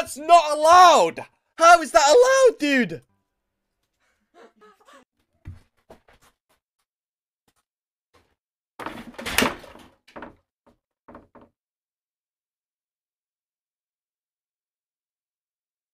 That's not allowed! How is that allowed, dude?